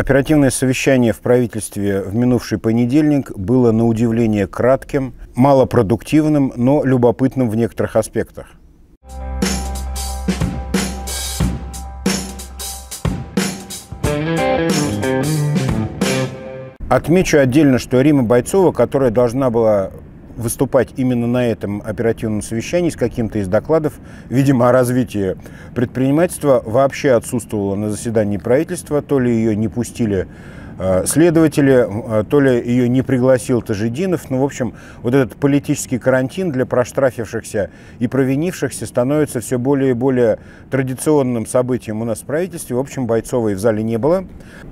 Оперативное совещание в правительстве в минувший понедельник было на удивление кратким, малопродуктивным, но любопытным в некоторых аспектах. Отмечу отдельно, что Рима Бойцова, которая должна была выступать именно на этом оперативном совещании с каким-то из докладов, видимо, о развитии предпринимательства, вообще отсутствовала на заседании правительства, то ли ее не пустили а, следователи, а, то ли ее не пригласил Тажидинов, но, ну, в общем, вот этот политический карантин для проштрафившихся и провинившихся становится все более и более традиционным событием у нас в правительстве. В общем, Бойцовой в зале не было.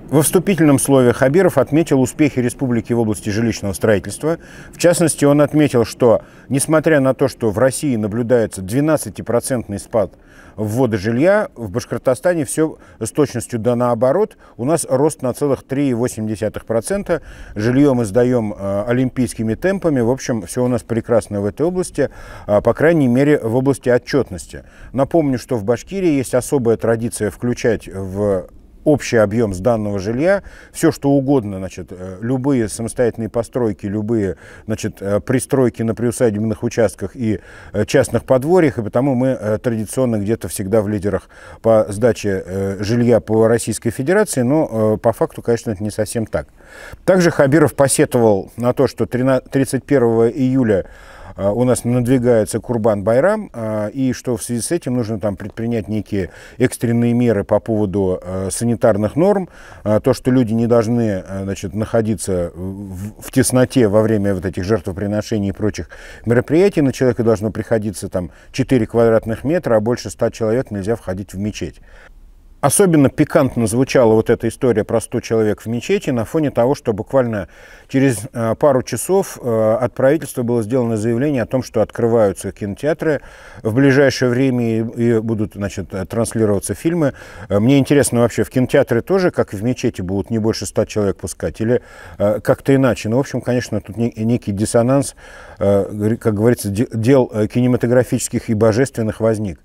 Во вступительном слове Хабиров отметил успехи республики в области жилищного строительства. В частности, он отметил, что, несмотря на то, что в России наблюдается 12-процентный спад – ввода жилья. В Башкортостане все с точностью да наоборот. У нас рост на целых 3,8%. Жилье мы сдаем э, олимпийскими темпами. В общем, все у нас прекрасно в этой области, а, по крайней мере, в области отчетности. Напомню, что в Башкирии есть особая традиция включать в общий объем сданного жилья, все что угодно, значит, э, любые самостоятельные постройки, любые значит, э, пристройки на приусадебных участках и э, частных подворьях, и потому мы традиционно где-то всегда в лидерах по сдаче жилья по Российской Федерации, но по факту, конечно, это не совсем так. Также Хабиров посетовал на то, что 31 июля а, у нас надвигается Курбан-Байрам, а, и что в связи с этим нужно там предпринять некие экстренные меры по поводу а, санитарных норм, то, что люди не должны значит, находиться в, тесноте во время вот этих жертвоприношений и прочих мероприятий, на человека должно приходиться там 4 квадратных метра, а больше 100 человек нельзя входить в мечеть. Особенно пикантно звучала вот эта история про 100 человек в мечети на фоне того, что буквально через э, пару часов э, от правительства было сделано заявление о том, что открываются кинотеатры в ближайшее время и будут значит, э, транслироваться фильмы. Мне интересно вообще, в кинотеатры тоже, как и в мечети, будут не больше 100 человек пускать или как-то иначе? Ну, в общем, конечно, тут некий диссонанс, как говорится, дел кинематографических и божественных возник.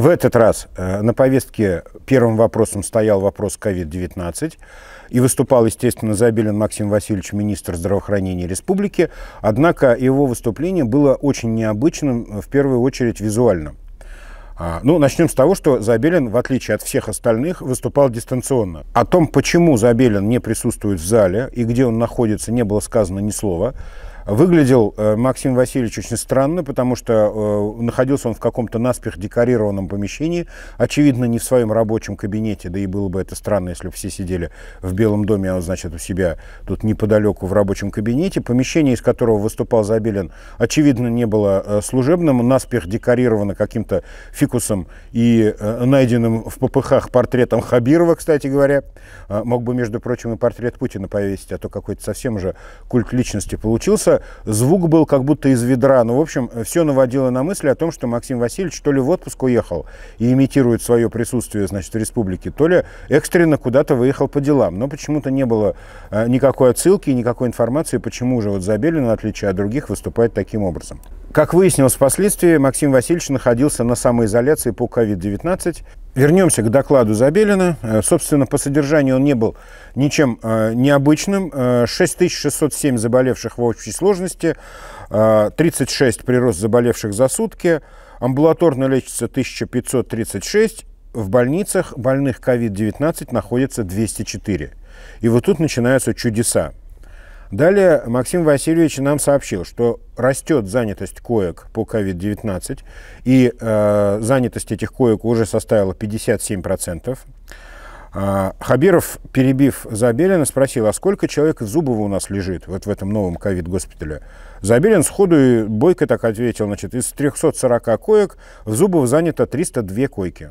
В этот раз э, на повестке первым вопросом стоял вопрос COVID-19. И выступал, естественно, Забелин Максим Васильевич, министр здравоохранения республики. Однако его выступление было очень необычным, э, в первую очередь визуально. А, ну, начнем с того, что Забелин, в отличие от всех остальных, выступал дистанционно. О том, почему Забелин не присутствует в зале и где он находится, не было сказано ни слова. Выглядел э, Максим Васильевич очень странно, потому что э, находился он в каком-то наспех декорированном помещении, очевидно, не в своем рабочем кабинете, да и было бы это странно, если бы все сидели в Белом доме, а он, значит, у себя тут неподалеку в рабочем кабинете. Помещение, из которого выступал Забелин, очевидно, не было э, служебным, наспех декорировано каким-то фикусом и э, найденным в ППХ портретом Хабирова, кстати говоря. Э, мог бы, между прочим, и портрет Путина повесить, а то какой-то совсем уже культ личности получился звук был как будто из ведра. Ну, в общем, все наводило на мысли о том, что Максим Васильевич то ли в отпуск уехал и имитирует свое присутствие, значит, в республике, то ли экстренно куда-то выехал по делам. Но почему-то не было э, никакой отсылки, никакой информации, почему же вот Забелин, в отличие от других, выступает таким образом. Как выяснилось впоследствии, Максим Васильевич находился на самоизоляции по COVID-19. Вернемся к докладу Забелина. Э, собственно, по содержанию он не был ничем э, необычным. 6607 э, заболевших в общей сложности, 36 прирост заболевших за сутки, амбулаторно лечится 1536, в больницах больных COVID-19 находится 204. И вот тут начинаются чудеса. Далее Максим Васильевич нам сообщил, что растет занятость коек по COVID-19, и э, занятость этих коек уже составила 57%. Э, а, Хабиров, перебив Забелина, спросил, а сколько человек в Зубова у нас лежит вот в этом новом covid госпитале Забелин сходу и бойко так ответил, значит, из 340 коек в Зубов занято 302 койки.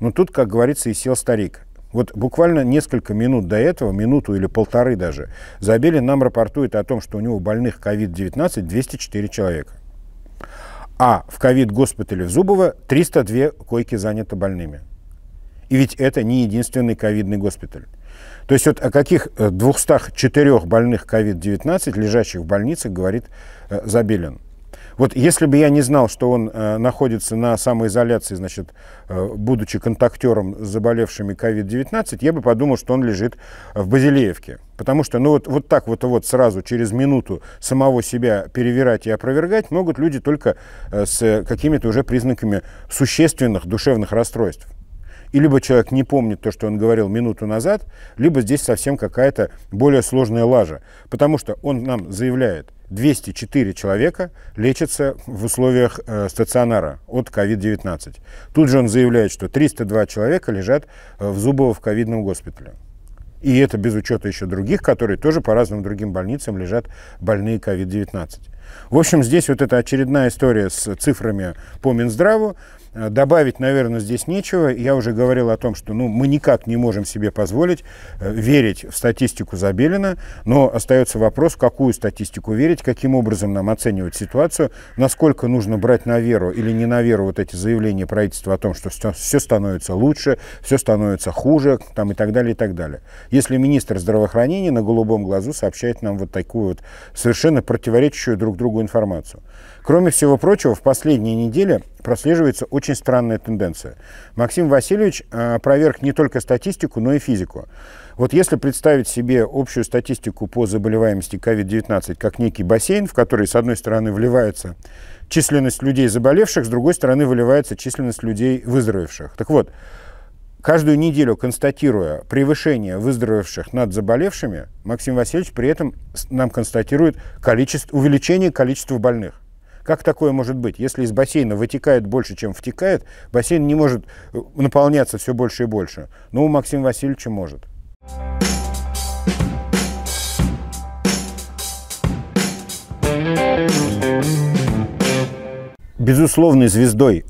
Но ну, тут, как говорится, и сел старик. Вот буквально несколько минут до этого, минуту или полторы даже, Забелин нам рапортует о том, что у него больных COVID-19 204 человека. А в ковид-госпитале в Зубово 302 койки заняты больными. И ведь это не единственный ковидный госпиталь. То есть вот о каких 204 э, больных COVID-19, лежащих в больницах, говорит э, Забелин. Вот если бы я не знал, что он э, находится на самоизоляции, значит, э, будучи контактером с заболевшими COVID-19, я бы подумал, что он лежит в Базилеевке. Потому что ну, вот, вот так вот, вот сразу через минуту самого себя перевирать и опровергать могут люди только э, с какими-то уже признаками существенных душевных расстройств. И либо человек не помнит то, что он говорил минуту назад, либо здесь совсем какая-то более сложная лажа. Потому что он нам заявляет, 204 человека лечатся в условиях э, стационара от COVID-19. Тут же он заявляет, что 302 человека лежат э, в Зубово в ковидном госпитале. И это без учета еще других, которые тоже по разным другим больницам лежат больные COVID-19. В общем, здесь вот эта очередная история с цифрами по Минздраву. Э, добавить, наверное, здесь нечего. Я уже говорил о том, что ну, мы никак не можем себе позволить э, верить в статистику Забелина, но остается вопрос, какую статистику верить, каким образом нам оценивать ситуацию, насколько нужно брать на веру или не на веру вот эти заявления правительства о том, что все становится лучше, все становится хуже там, и так далее, и так далее. Если министр здравоохранения на голубом глазу сообщает нам вот такую вот совершенно противоречащую друг другу информацию. Кроме всего прочего, в последние недели прослеживается очень странная тенденция. Максим Васильевич э, проверк не только статистику, но и физику. Вот если представить себе общую статистику по заболеваемости COVID-19 как некий бассейн, в который, с одной стороны, вливается численность людей заболевших, с другой стороны, выливается численность людей выздоровевших. Так вот, каждую неделю констатируя превышение выздоровевших над заболевшими, Максим Васильевич при этом нам констатирует количество, увеличение количества больных. Как такое может быть? Если из бассейна вытекает больше, чем втекает, бассейн не может э, наполняться все больше и больше. Но у Максима Васильевича может. Безусловной звездой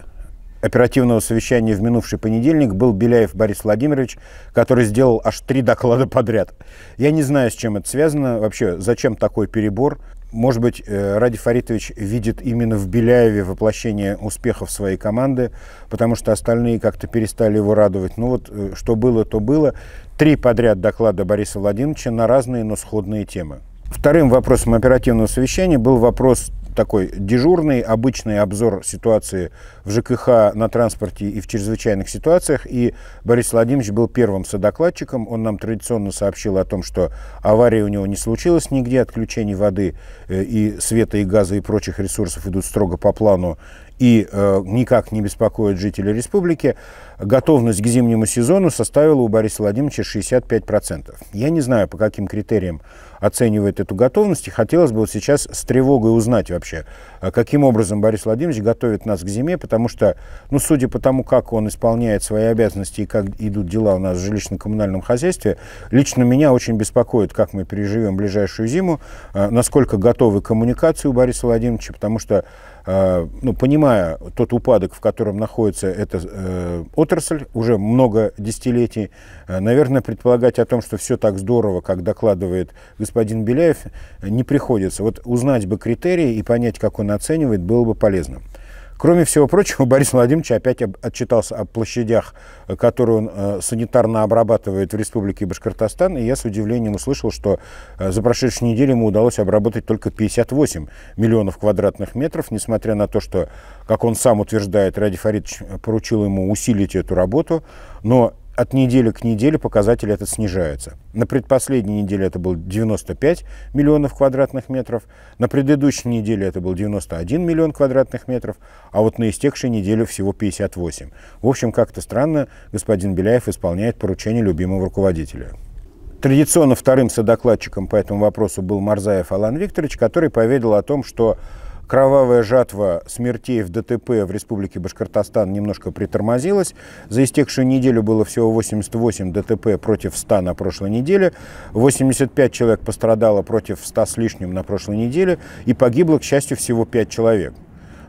оперативного совещания в минувший понедельник был Беляев Борис Владимирович, который сделал аж три доклада подряд. Я не знаю, с чем это связано, вообще зачем такой перебор. Может быть, э, Ради Фаритович видит именно в Беляеве воплощение успехов своей команды, потому что остальные как-то перестали его радовать. Ну вот, э, что было, то было. Три подряд доклада Бориса Владимировича на разные, но сходные темы. Вторым вопросом оперативного совещания был вопрос такой дежурный, обычный обзор ситуации в ЖКХ, на транспорте и в чрезвычайных ситуациях. И Борис Владимирович был первым содокладчиком. Он нам традиционно сообщил о том, что аварии у него не случилась нигде, отключений воды э, и света, и газа, и прочих ресурсов идут строго по плану и э, никак не беспокоят жителей республики, готовность к зимнему сезону составила у Бориса Владимировича 65%. Я не знаю, по каким критериям оценивает эту готовность, и хотелось бы вот сейчас с тревогой узнать вообще, а каким образом Борис Владимирович готовит нас к зиме, потому что, ну, судя по тому, как он исполняет свои обязанности и как идут дела у нас в жилищно-коммунальном хозяйстве, лично меня очень беспокоит, как мы переживем ближайшую зиму, а, насколько готовы коммуникации у Бориса Владимировича, потому что а, ну, понимая тот упадок, в котором находится эта э, отрасль уже много десятилетий, э, наверное, предполагать о том, что все так здорово, как докладывает господин Беляев, не приходится. Вот узнать бы критерии и понять, как он оценивает, было бы полезно. Кроме всего прочего, Борис Владимирович опять отчитался о площадях, э, которые он э, санитарно обрабатывает в Республике Башкортостан, и я с удивлением услышал, что э, за прошедшую неделю ему удалось обработать только 58 миллионов квадратных метров, несмотря на то, что, как он сам утверждает, Ради Фаридович поручил ему усилить эту работу, но от недели к неделе показатель этот снижается. На предпоследней неделе это был 95 миллионов квадратных метров, на предыдущей неделе это был 91 миллион квадратных метров, а вот на истекшей неделе всего 58. В общем, как-то странно, господин Беляев исполняет поручение любимого руководителя. Традиционно вторым содокладчиком по этому вопросу был Марзаев Алан Викторович, который поведал о том, что Кровавая жатва смертей в ДТП в Республике Башкортостан немножко притормозилась. За истекшую неделю было всего 88 ДТП против 100 на прошлой неделе. 85 человек пострадало против 100 с лишним на прошлой неделе. И погибло, к счастью, всего 5 человек.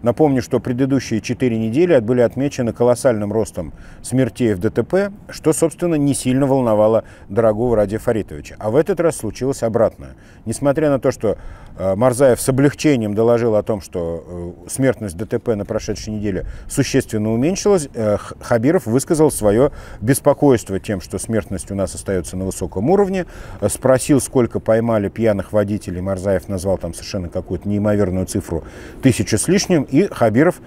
Напомню, что предыдущие четыре недели были отмечены колоссальным ростом смертей в ДТП, что, собственно, не сильно волновало дорогого Ради Фаритовича. А в этот раз случилось обратное. Несмотря на то, что Э, Марзаев с облегчением доложил о том, что э, смертность ДТП на прошедшей неделе существенно уменьшилась. Э, Хабиров высказал свое беспокойство тем, что смертность у нас остается на высоком уровне. Спросил, сколько поймали пьяных водителей. Марзаев назвал там совершенно какую-то неимоверную цифру, тысячу с лишним. И Хабиров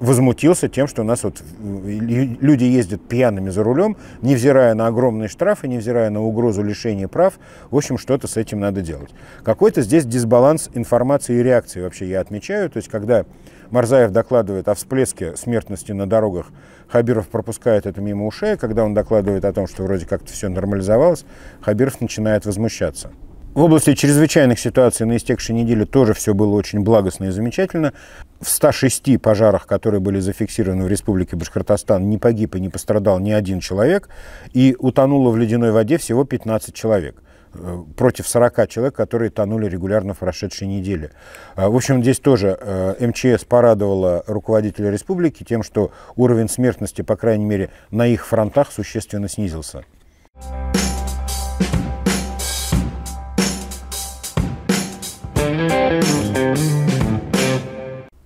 возмутился тем, что у нас вот люди ездят пьяными за рулем, невзирая на огромные штрафы, невзирая на угрозу лишения прав. В общем, что-то с этим надо делать. Какой-то здесь дисбаланс информации и реакции вообще я отмечаю. То есть, когда Марзаев докладывает о всплеске смертности на дорогах, Хабиров пропускает это мимо ушей. Когда он докладывает о том, что вроде как-то все нормализовалось, Хабиров начинает возмущаться. В области чрезвычайных ситуаций на истекшей неделе тоже все было очень благостно и замечательно. В 106 пожарах, которые были зафиксированы в Республике Башкортостан, не погиб и не пострадал ни один человек, и утонуло в ледяной воде всего 15 человек э, против 40 человек, которые тонули регулярно в прошедшей неделе. А, в общем, здесь тоже э, МЧС порадовала руководителя республики тем, что уровень смертности, по крайней мере, на их фронтах существенно снизился.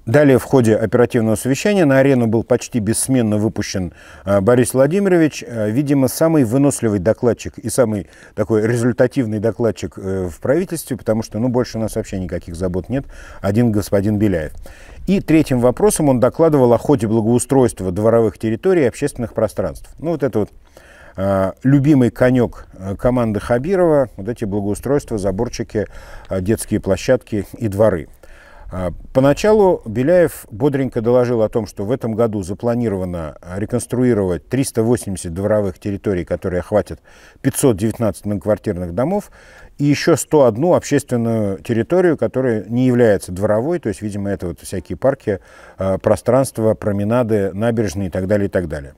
Далее в ходе оперативного совещания на арену был почти бессменно выпущен э, Борис Владимирович, э, видимо, самый выносливый докладчик и самый такой результативный докладчик э, в правительстве, потому что ну, больше у нас вообще никаких забот нет, один господин Беляев. И третьим вопросом он докладывал о ходе благоустройства дворовых территорий и общественных пространств. Ну вот это вот Э, любимый конек э, команды Хабирова, вот эти благоустройства, заборчики, э, детские площадки и дворы. Поначалу Беляев бодренько доложил о том, что в этом году запланировано реконструировать 380 дворовых территорий, которые охватят 519 многоквартирных домов, и еще 101 общественную территорию, которая не является дворовой, то есть, видимо, это вот всякие парки, пространства, променады, набережные и так далее, и так далее.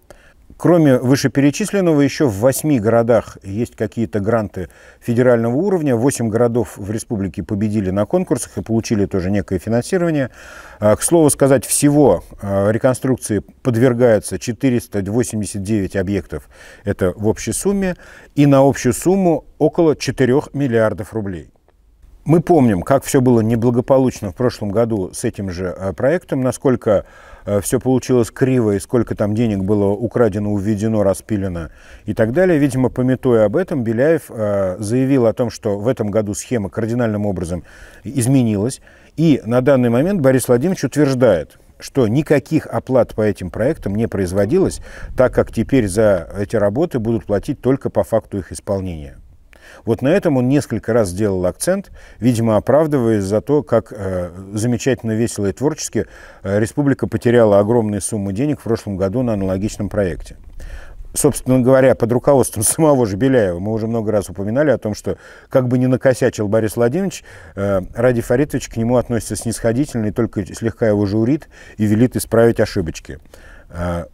Кроме вышеперечисленного, еще в восьми городах есть какие-то гранты федерального уровня. Восемь городов в республике победили на конкурсах и получили тоже некое финансирование. А, к слову сказать, всего а, реконструкции подвергаются 489 объектов. Это в общей сумме. И на общую сумму около 4 миллиардов рублей. Мы помним, как все было неблагополучно в прошлом году с этим же а, проектом, насколько Э, все получилось криво, и сколько там денег было украдено, уведено, распилено и так далее. Видимо, пометуя об этом, Беляев э, заявил о том, что в этом году схема кардинальным образом изменилась. И на данный момент Борис Владимирович утверждает, что никаких оплат по этим проектам не производилось, так как теперь за эти работы будут платить только по факту их исполнения. Вот на этом он несколько раз делал акцент, видимо, оправдываясь за то, как э, замечательно, весело и творчески э, республика потеряла огромные суммы денег в прошлом году на аналогичном проекте собственно говоря, под руководством самого же Беляева. Мы уже много раз упоминали о том, что как бы ни накосячил Борис Владимирович, э, Ради Фаритович к нему относится снисходительно и только слегка его журит и велит исправить ошибочки. Э,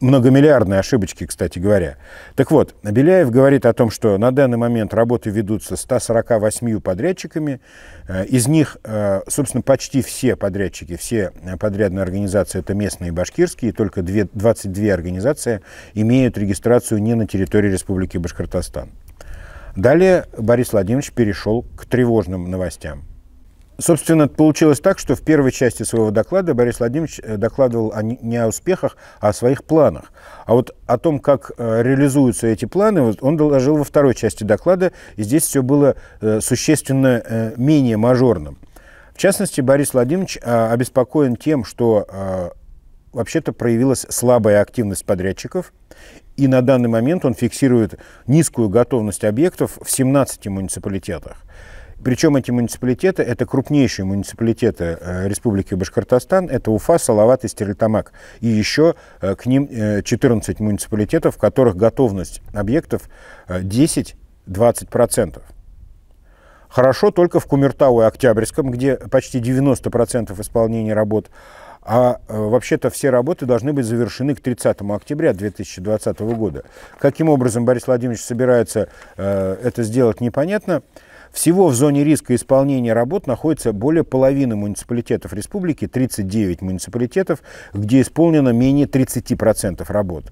многомиллиардные ошибочки, кстати говоря. Так вот, Беляев говорит о том, что на данный момент работы ведутся 148 подрядчиками. Э, из них, э, собственно, почти все подрядчики, все э, подрядные организации – это местные башкирские, только 22 организации имеют регистрацию не на территории Республики Башкортостан. Далее Борис Владимирович перешел к тревожным новостям – Собственно, получилось так, что в первой части своего доклада Борис Владимирович э, докладывал о, не о успехах, а о своих планах. А вот о том, как э, реализуются эти планы, он доложил во второй части доклада, и здесь все было э, существенно менее мажорным. В частности, Борис Владимирович а, обеспокоен тем, что а, вообще-то проявилась слабая активность подрядчиков, и на данный момент он фиксирует низкую готовность объектов в 17 муниципалитетах. Причем эти муниципалитеты, это крупнейшие муниципалитеты э, Республики Башкортостан, это Уфа, Салават и Стерлитамак. И еще э, к ним 14 э, муниципалитетов, в которых готовность объектов 10-20%. Хорошо только в Кумертау и Октябрьском, где почти 90% исполнения работ. А вообще-то все работы должны быть завершены к 30 октября 2020 года. Каким образом Борис Владимирович собирается это сделать, непонятно. Всего в зоне риска исполнения работ находится более половины муниципалитетов республики, 39 муниципалитетов, где исполнено менее 30% работ.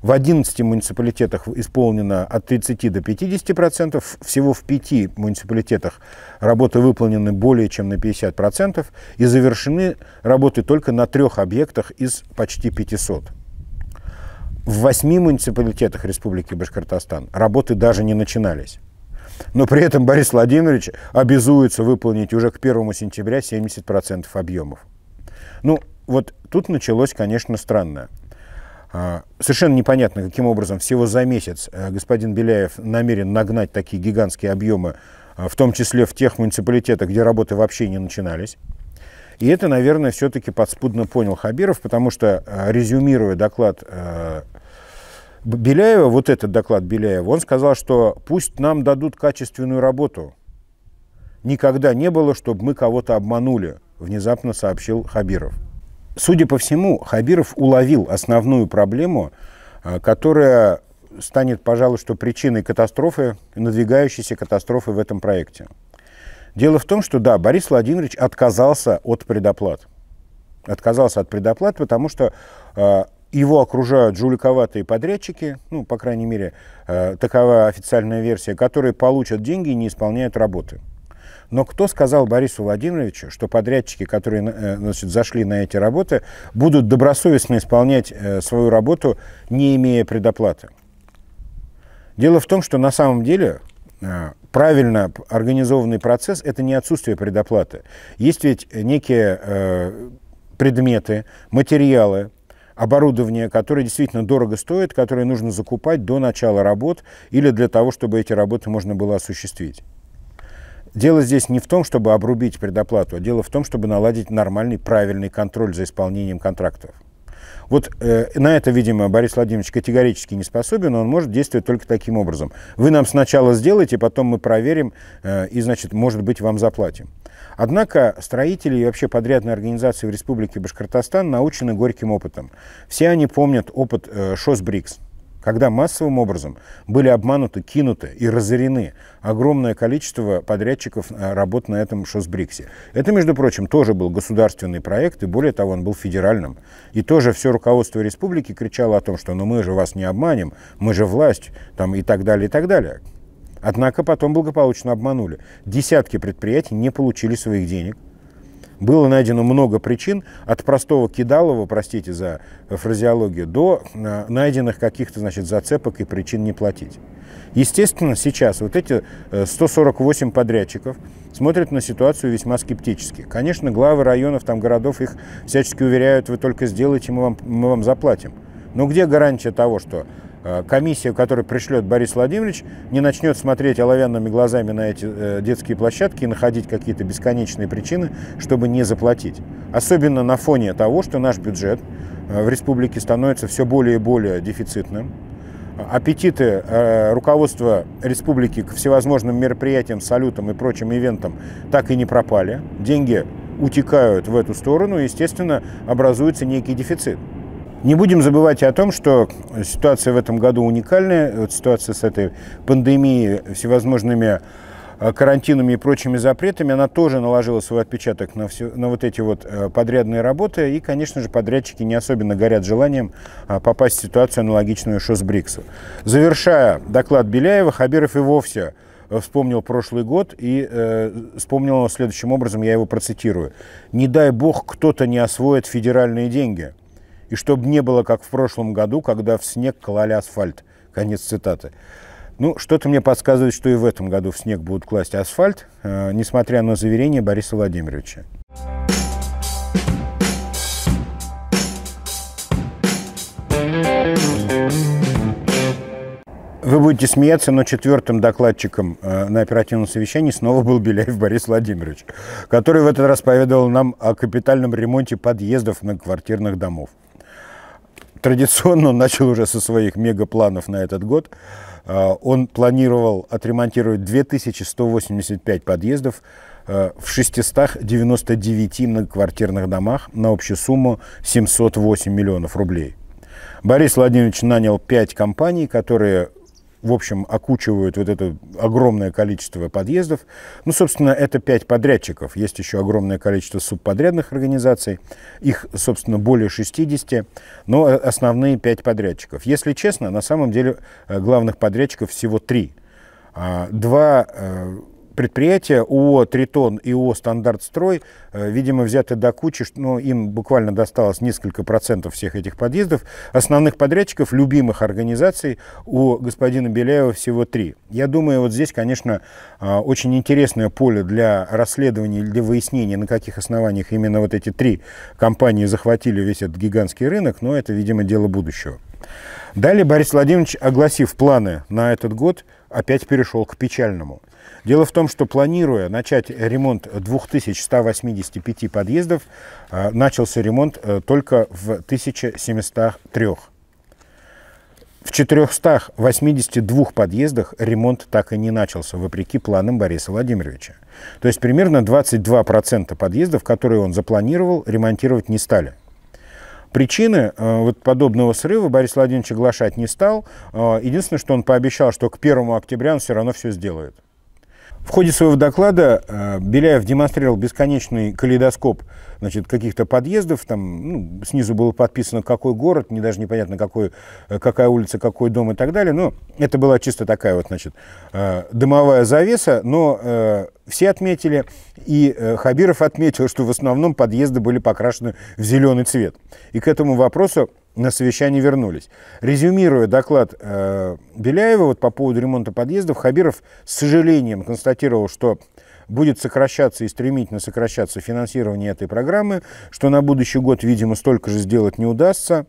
В 11 муниципалитетах исполнено от 30 до 50 процентов, всего в 5 муниципалитетах работы выполнены более чем на 50 процентов и завершены работы только на трех объектах из почти 500. В 8 муниципалитетах Республики Башкортостан работы даже не начинались но при этом Борис Владимирович обязуется выполнить уже к 1 сентября 70% объемов. Ну, вот тут началось, конечно, странное а, Совершенно непонятно, каким образом всего за месяц э, господин Беляев намерен нагнать такие гигантские объемы, э, в том числе в тех муниципалитетах, где работы вообще не начинались. И это, наверное, все-таки подспудно понял Хабиров, потому что, э, резюмируя доклад Беляева, вот этот доклад Беляева, он сказал, что пусть нам дадут качественную работу. Никогда не было, чтобы мы кого-то обманули, внезапно сообщил Хабиров. Судя по всему, Хабиров уловил основную проблему, а, которая станет, пожалуй, что причиной катастрофы, надвигающейся катастрофы в этом проекте. Дело в том, что да, Борис Владимирович отказался от предоплат. Отказался от предоплат, потому что а, его окружают жуликоватые подрядчики, ну, по крайней мере, э, такова официальная версия, которые получат деньги и не исполняют работы. Но кто сказал Борису Владимировичу, что подрядчики, которые э, значит, зашли на эти работы, будут добросовестно исполнять э, свою работу, не имея предоплаты? Дело в том, что на самом деле э, правильно организованный процесс – это не отсутствие предоплаты. Есть ведь некие предметы, материалы, оборудование, которое действительно дорого стоит, которое нужно закупать до начала работ или для того, чтобы эти работы можно было осуществить. Дело здесь не в том, чтобы обрубить предоплату, а дело в том, чтобы наладить нормальный, правильный контроль за исполнением контрактов. Вот э, на это, видимо, Борис Владимирович категорически не способен, он может действовать только таким образом. Вы нам сначала сделаете, потом мы проверим, э, и, значит, может быть, вам заплатим. Однако строители и вообще подрядные организации в Республике Башкортостан научены горьким опытом. Все они помнят опыт э, Шосбрикс – когда массовым образом были обмануты, кинуты и разорены огромное количество подрядчиков э, работ на этом Шосбриксе. Это, между прочим, тоже был государственный проект, и более того, он был федеральным. И тоже все руководство республики кричало о том, что «ну мы же вас не обманем, мы же власть», там, и так далее, и так далее. Однако потом благополучно обманули. Десятки предприятий не получили своих денег – было найдено много причин, от простого кидалова, простите за фразеологию, до э, найденных каких-то значит, зацепок и причин не платить. Естественно, сейчас вот эти 148 э, подрядчиков смотрят на ситуацию весьма скептически. Конечно, главы районов, там, городов их всячески уверяют, вы только сделайте, мы вам, мы вам заплатим. Но где гарантия того, что Э, комиссия, которую пришлет Борис Владимирович, не начнет смотреть оловянными глазами на эти э, детские площадки и находить какие-то бесконечные причины, чтобы не заплатить. Особенно на фоне того, что наш бюджет э, в республике становится все более и более дефицитным. Аппетиты руководства республики к всевозможным мероприятиям, салютам и прочим ивентам так и не пропали. Деньги утекают в эту сторону, и, естественно, образуется некий дефицит. Не будем забывать о том, что ситуация в этом году уникальная. Вот ситуация с этой пандемией, всевозможными а, карантинами и прочими запретами, она тоже наложила свой отпечаток на, все, на вот эти вот э, подрядные работы. И, конечно же, подрядчики не особенно горят желанием а, попасть в ситуацию аналогичную Шосбриксу. Завершая доклад Беляева, Хабиров и вовсе э, вспомнил прошлый год и э, вспомнил следующим образом, я его процитирую. «Не дай бог кто-то не освоит федеральные деньги» и чтобы не было, как в прошлом году, когда в снег клали асфальт. Конец цитаты. Ну, что-то мне подсказывает, что и в этом году в снег будут класть асфальт, э, несмотря на заверение Бориса Владимировича. Вы будете смеяться, но четвертым докладчиком э, на оперативном совещании снова был Беляев Борис Владимирович, который в этот раз поведал нам о капитальном ремонте подъездов на квартирных домов традиционно он начал уже со своих мегапланов на этот год. А, он планировал отремонтировать 2185 подъездов а, в 699 многоквартирных домах на общую сумму 708 миллионов рублей. Борис Владимирович нанял пять компаний, которые в общем, окучивают вот это огромное количество подъездов. Ну, собственно, это пять подрядчиков. Есть еще огромное количество субподрядных организаций. Их, собственно, более 60, но э, основные пять подрядчиков. Если честно, на самом деле э, главных подрядчиков всего три. А, два э, предприятия ООО «Тритон» и ООО «Стандартстрой», э, видимо, взяты до кучи, но ну, им буквально досталось несколько процентов всех этих подъездов. Основных подрядчиков, любимых организаций у господина Беляева всего три. Я думаю, вот здесь, конечно, а, очень интересное поле для расследования, для выяснения, на каких основаниях именно вот эти три компании захватили весь этот гигантский рынок, но это, видимо, дело будущего. Далее Борис Владимирович, огласив планы на этот год, опять перешел к печальному – Дело в том, что планируя начать ремонт 2185 подъездов, э, начался ремонт э, только в 1703. В 482 подъездах ремонт так и не начался, вопреки планам Бориса Владимировича. То есть примерно 22% подъездов, которые он запланировал, ремонтировать не стали. Причины э, вот подобного срыва Борис Владимирович оглашать не стал. единственное, что он пообещал, что к 1 октября он все равно все сделает. В ходе своего доклада э, Беляев демонстрировал бесконечный калейдоскоп значит, каких-то подъездов. Там ну, снизу было подписано, какой город, не даже непонятно, какой, э, какая улица, какой дом и так далее. Но это была чисто такая вот, значит, э, дымовая завеса. Но все отметили, и Хабиров отметил, что в основном подъезды были покрашены в зеленый цвет. И к этому вопросу на совещание вернулись. Резюмируя доклад э, Беляева вот по поводу ремонта подъездов, Хабиров с сожалением констатировал, что будет сокращаться и стремительно сокращаться финансирование этой программы, что на будущий год, видимо, столько же сделать не удастся.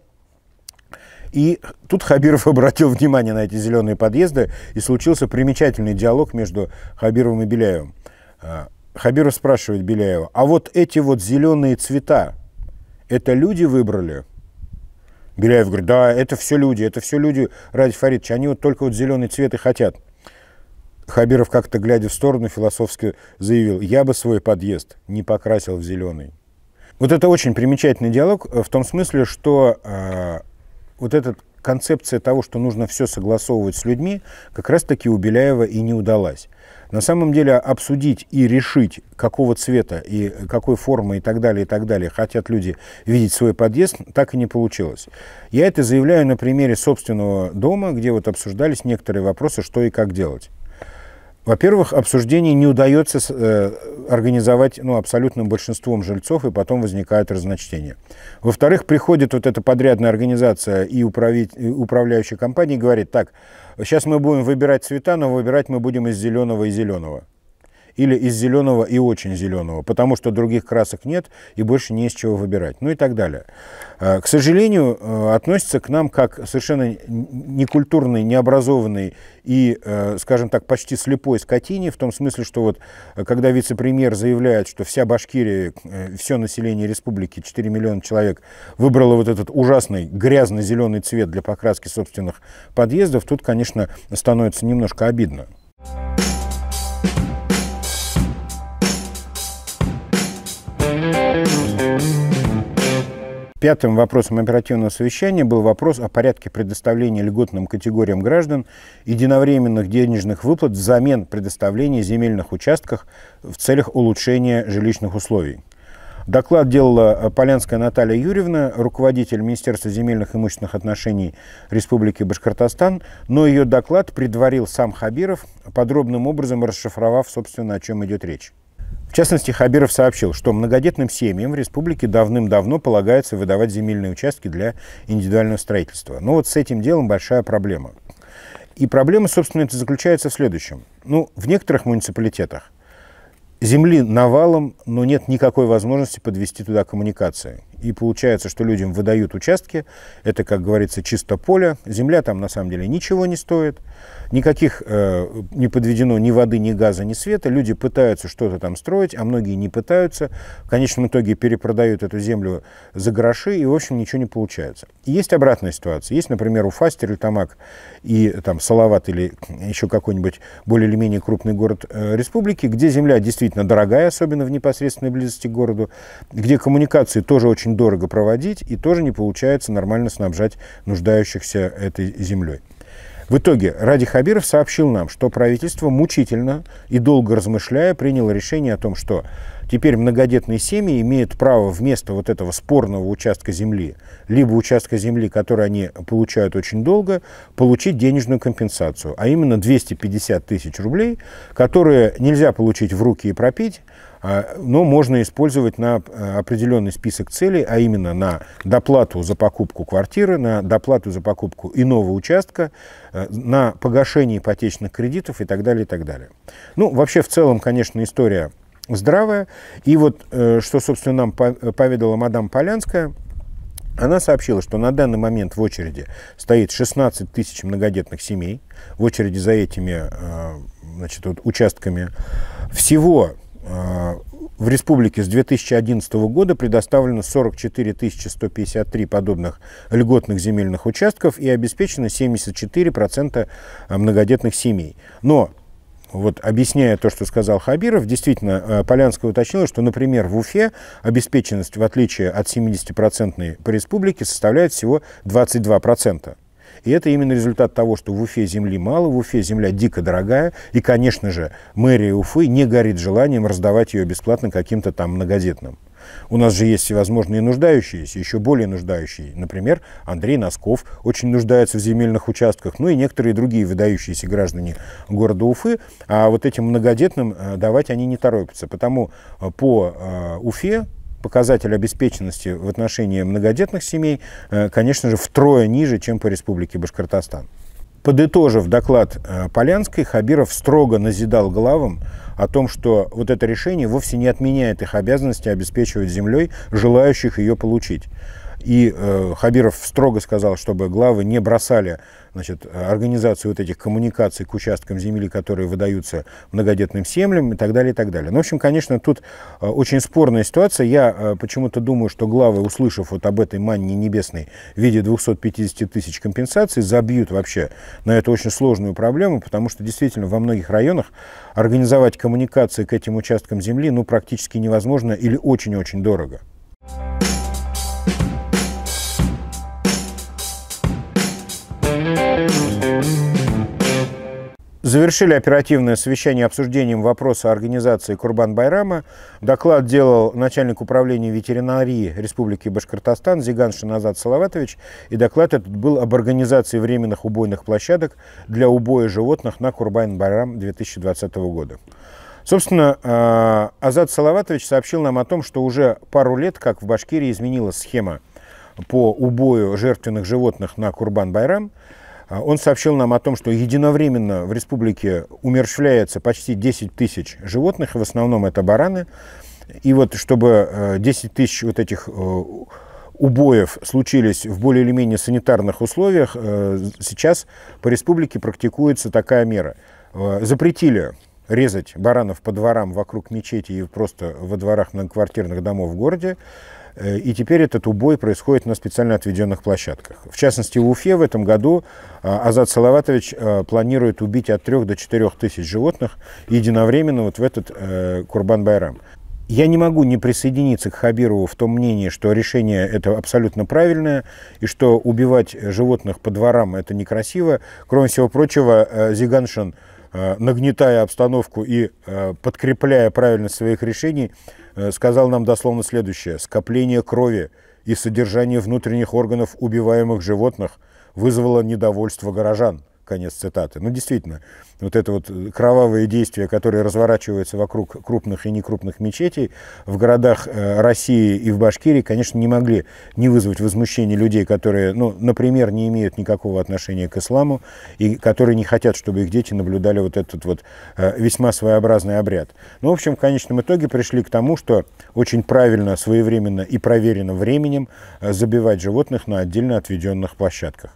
И тут Хабиров обратил внимание на эти зеленые подъезды, и случился примечательный диалог между Хабировым и Беляевым. Э, Хабиров спрашивает Беляева, а вот эти вот зеленые цвета, это люди выбрали? Беляев говорит, да, это все люди, это все люди, Ради Фаридович, они вот только вот зеленый цвет и хотят. Хабиров как-то, глядя в сторону, философски заявил, я бы свой подъезд не покрасил в зеленый. Вот это очень примечательный диалог э, в том смысле, что э, вот эта концепция того, что нужно все согласовывать с людьми, как раз-таки у Беляева и не удалась. На самом деле обсудить и решить, какого цвета и какой формы и так далее, и так далее хотят люди видеть свой подъезд, так и не получилось. Я это заявляю на примере собственного дома, где вот обсуждались некоторые вопросы, что и как делать. Во-первых, обсуждение не удается э, организовать ну, абсолютным большинством жильцов, и потом возникают разночтения. Во-вторых, приходит вот эта подрядная организация и, управить, и управляющая компания и говорит, так, сейчас мы будем выбирать цвета, но выбирать мы будем из зеленого и зеленого или из зеленого и очень зеленого, потому что других красок нет и больше не из чего выбирать, ну и так далее. А, к сожалению, э, относится к нам как совершенно некультурный, необразованный и, э, скажем так, почти слепой скотине, в том смысле, что вот э, когда вице-премьер заявляет, что вся Башкирия, все население республики, 4 миллиона человек, выбрало вот этот ужасный грязно-зеленый цвет для покраски собственных подъездов, тут, конечно, становится немножко обидно. Пятым вопросом оперативного совещания был вопрос о порядке предоставления льготным категориям граждан единовременных денежных выплат взамен предоставления земельных участков в целях улучшения жилищных условий. Доклад делала э, Полянская Наталья Юрьевна, руководитель Министерства земельных и имущественных отношений Республики Башкортостан, но ее доклад предварил сам Хабиров, подробным образом расшифровав, собственно, о чем идет речь. В частности, Хабиров сообщил, что многодетным семьям в республике давным-давно полагается выдавать земельные участки для индивидуального строительства. Но вот с этим делом большая проблема. И проблема, собственно, это заключается в следующем. Ну, в некоторых муниципалитетах земли навалом, но нет никакой возможности подвести туда коммуникации и получается, что людям выдают участки, это, как говорится, чисто поле, земля там на самом деле ничего не стоит, никаких э, не подведено ни воды, ни газа, ни света, люди пытаются что-то там строить, а многие не пытаются, в конечном итоге перепродают эту землю за гроши, и, в общем, ничего не получается. Есть обратная ситуация. Есть, например, Уфа, Стерлитамак и там, Салават или еще какой-нибудь более или менее крупный город э, республики, где земля действительно дорогая, особенно в непосредственной близости к городу, где коммуникации тоже очень дорого проводить и тоже не получается нормально снабжать нуждающихся этой землей. В итоге Ради Хабиров сообщил нам, что правительство мучительно и долго размышляя приняло решение о том, что теперь многодетные семьи имеют право вместо вот этого спорного участка земли, либо участка земли, который они получают очень долго, получить денежную компенсацию, а именно 250 тысяч рублей, которые нельзя получить в руки и пропить, а, но можно использовать на э, определенный список целей, а именно на доплату за покупку квартиры, на доплату за покупку иного участка, э, на погашение ипотечных кредитов и так далее, и так далее. Ну, вообще, в целом, конечно, история здравая. И вот, э, что, собственно, нам поведала мадам Полянская, она сообщила, что на данный момент в очереди стоит 16 тысяч многодетных семей, в очереди за этими значит, вот, участками. Всего в республике с 2011 года предоставлено 44 153 подобных льготных земельных участков и обеспечено 74% многодетных семей. Но вот объясняя то, что сказал Хабиров, действительно, э, Полянская уточнила, что, например, в Уфе обеспеченность, в отличие от 70 по республике, составляет всего 22%. И это именно результат того, что в Уфе земли мало, в Уфе земля дико дорогая, и, конечно же, мэрия Уфы не горит желанием раздавать ее бесплатно каким-то там многодетным. У нас же есть всевозможные нуждающиеся, еще более нуждающие. Например, Андрей Носков очень нуждается в земельных участках, ну и некоторые другие выдающиеся граждане города Уфы. А вот этим многодетным э, давать они не торопятся. Потому э, по э, Уфе показатель обеспеченности в отношении многодетных семей, э, конечно же, втрое ниже, чем по республике Башкортостан. Подытожив доклад э, Полянской, Хабиров строго назидал главам о том, что вот это решение вовсе не отменяет их обязанности обеспечивать землей желающих ее получить. И э, Хабиров строго сказал, чтобы главы не бросали значит, организацию вот этих коммуникаций к участкам земли, которые выдаются многодетным семьям и так далее, и так далее. Ну, в общем, конечно, тут э, очень спорная ситуация. Я э, почему-то думаю, что главы, услышав вот об этой мании небесной в виде 250 тысяч компенсаций, забьют вообще на эту очень сложную проблему, потому что действительно во многих районах организовать коммуникации к этим участкам земли ну, практически невозможно или очень-очень дорого. Завершили оперативное совещание обсуждением вопроса организации Курбан-Байрама. Доклад делал начальник управления ветеринарии Республики Башкортостан Зиган Шиназад Салаватович. И доклад этот был об организации временных убойных площадок для убоя животных на Курбан-Байрам 2020 года. Собственно, э, Азат Салаватович сообщил нам о том, что уже пару лет, как в Башкирии изменилась схема по убою жертвенных животных на Курбан-Байрам – а он сообщил нам о том, что единовременно в республике умерщвляется почти 10 тысяч животных, в основном это бараны. И вот чтобы 10 э, тысяч вот этих э, убоев случились в более или менее санитарных условиях, э, сейчас по республике практикуется такая мера. Запретили резать баранов по дворам вокруг мечети и просто во дворах на квартирных домов в городе. Э, и теперь этот убой происходит на специально отведенных площадках. В частности, в Уфе в этом году э, Азат Салаватович э, планирует убить от 3 до 4 тысяч животных единовременно вот в этот Курбан-Байрам. Я не могу не присоединиться к Хабирову в том мнении, что решение это абсолютно правильное, и что убивать животных по дворам это некрасиво. Кроме всего прочего, Зиганшин – Э, нагнетая обстановку и э, подкрепляя правильность своих решений, э, сказал нам дословно следующее. Скопление крови и содержание внутренних органов убиваемых животных вызвало недовольство горожан – Конец цитаты. Ну, действительно, вот это вот э, кровавые действия, которые разворачиваются вокруг крупных и некрупных мечетей в городах э, России и в Башкирии, конечно, не могли не вызвать возмущения людей, которые, ну, например, не имеют никакого отношения к исламу и которые не хотят, чтобы их дети наблюдали вот этот вот э, весьма своеобразный обряд. Ну, в общем, в конечном итоге пришли к тому, что очень правильно, своевременно и проверено временем забивать животных на отдельно отведенных площадках.